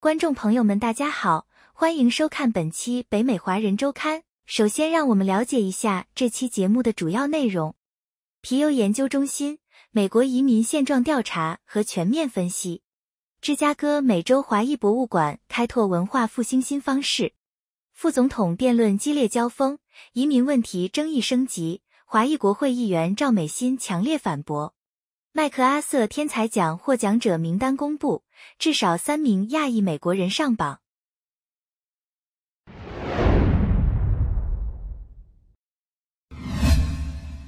观众朋友们，大家好，欢迎收看本期《北美华人周刊》。首先，让我们了解一下这期节目的主要内容：皮尤研究中心美国移民现状调查和全面分析；芝加哥美洲华裔博物馆开拓文化复兴新方式；副总统辩论激烈交锋，移民问题争议升级；华裔国会议员赵美心强烈反驳。麦克阿瑟天才奖获奖者名单公布，至少三名亚裔美国人上榜。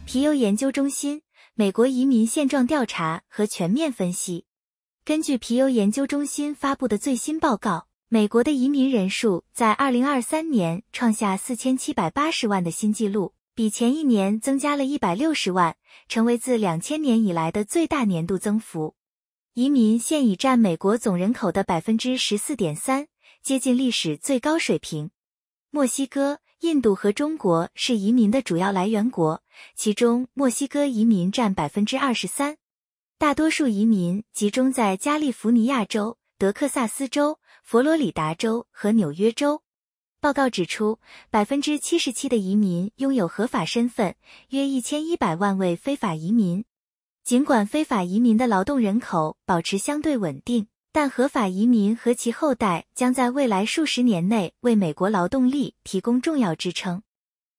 皮尤研究中心《美国移民现状调查和全面分析》根据皮尤研究中心发布的最新报告，美国的移民人数在二零二三年创下四千七百八十万的新纪录。比前一年增加了一百六十万，成为自两千年以来的最大年度增幅。移民现已占美国总人口的百分之十四点三，接近历史最高水平。墨西哥、印度和中国是移民的主要来源国，其中墨西哥移民占百分之二十三。大多数移民集中在加利福尼亚州、德克萨斯州、佛罗里达州和纽约州。报告指出，百分之七十七的移民拥有合法身份，约一千一百万位非法移民。尽管非法移民的劳动人口保持相对稳定，但合法移民和其后代将在未来数十年内为美国劳动力提供重要支撑。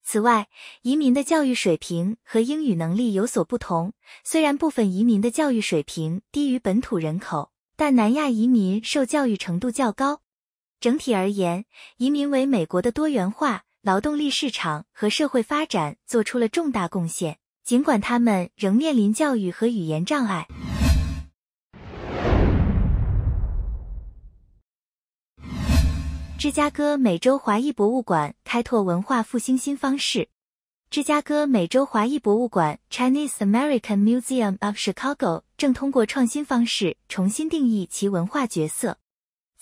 此外，移民的教育水平和英语能力有所不同。虽然部分移民的教育水平低于本土人口，但南亚移民受教育程度较高。整体而言，移民为美国的多元化劳动力市场和社会发展做出了重大贡献，尽管他们仍面临教育和语言障碍。芝加哥美洲华裔博物馆开拓文化复兴新方式。芝加哥美洲华裔博物馆 （Chinese American Museum of Chicago） 正通过创新方式重新定义其文化角色。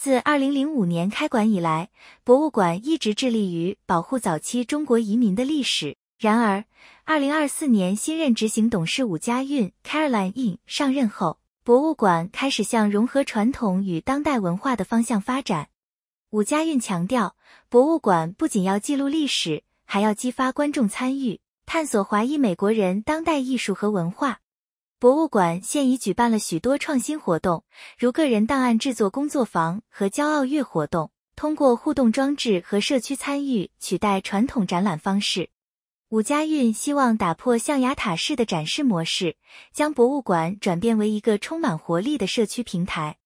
自2005年开馆以来，博物馆一直致力于保护早期中国移民的历史。然而，2024年新任执行董事武家运 （Caroline Yin） 上任后，博物馆开始向融合传统与当代文化的方向发展。武家运强调，博物馆不仅要记录历史，还要激发观众参与，探索华裔美国人当代艺术和文化。博物馆现已举办了许多创新活动，如个人档案制作工作坊和骄傲月活动，通过互动装置和社区参与取代传统展览方式。伍家运希望打破象牙塔式的展示模式，将博物馆转变为一个充满活力的社区平台。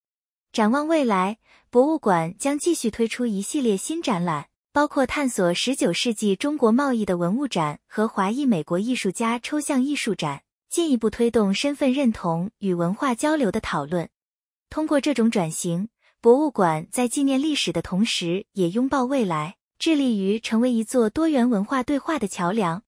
展望未来，博物馆将继续推出一系列新展览，包括探索19世纪中国贸易的文物展和华裔美国艺术家抽象艺术展。进一步推动身份认同与文化交流的讨论。通过这种转型，博物馆在纪念历史的同时，也拥抱未来，致力于成为一座多元文化对话的桥梁。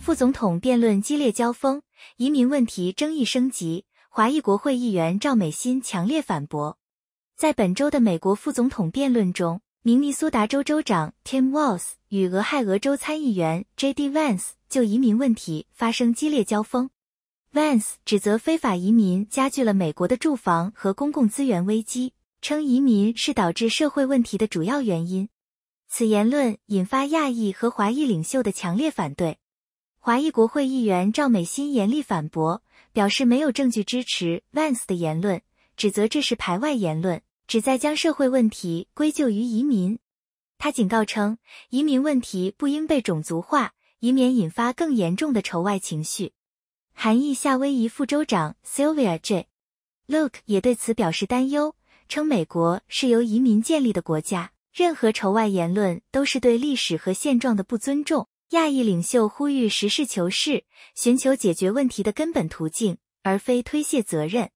副总统辩论激烈交锋，移民问题争议升级。华裔国会议员赵美心强烈反驳。在本周的美国副总统辩论中。明尼苏达州州长 Tim Walz 与俄亥俄州参议员 J.D. Vance 就移民问题发生激烈交锋。Vance 指责非法移民加剧了美国的住房和公共资源危机，称移民是导致社会问题的主要原因。此言论引发亚裔和华裔领袖的强烈反对。华裔国会议员赵美心严厉反驳，表示没有证据支持 Vance 的言论，指责这是排外言论。旨在将社会问题归咎于移民。他警告称，移民问题不应被种族化，以免引发更严重的仇外情绪。韩裔夏威夷副州长 Sylvia J. Luke 也对此表示担忧，称美国是由移民建立的国家，任何仇外言论都是对历史和现状的不尊重。亚裔领袖呼吁实事求是，寻求解决问题的根本途径，而非推卸责任。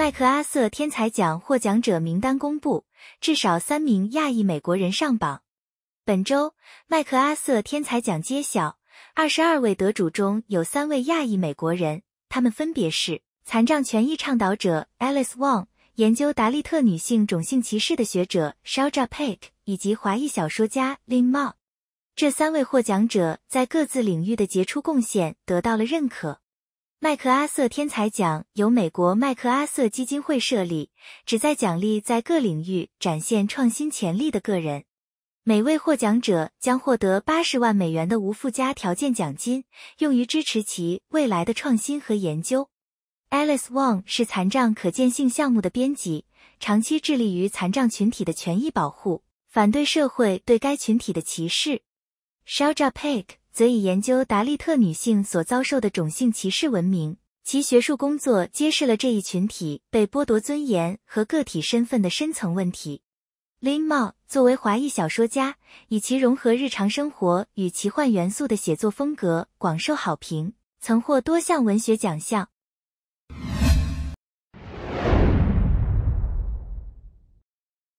麦克阿瑟天才奖获奖者名单公布，至少三名亚裔美国人上榜。本周，麦克阿瑟天才奖揭晓，二十二位得主中有三位亚裔美国人，他们分别是残障权益倡导者 Alice Wong、研究达利特女性种姓歧视的学者 Shalja p a t e 以及华裔小说家 Lin Mao。这三位获奖者在各自领域的杰出贡献得到了认可。麦克阿瑟天才奖由美国麦克阿瑟基金会设立，旨在奖励在各领域展现创新潜力的个人。每位获奖者将获得八十万美元的无附加条件奖金，用于支持其未来的创新和研究。Alice Wong 是残障可见性项目的编辑，长期致力于残障群体的权益保护，反对社会对该群体的歧视。Shalja p k e 则以研究达利特女性所遭受的种姓歧视闻名，其学术工作揭示了这一群体被剥夺尊严和个体身份的深层问题。l i m a 作为华裔小说家，以其融合日常生活与奇幻元素的写作风格广受好评，曾获多项文学奖项。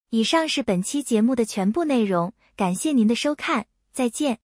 以上是本期节目的全部内容，感谢您的收看，再见。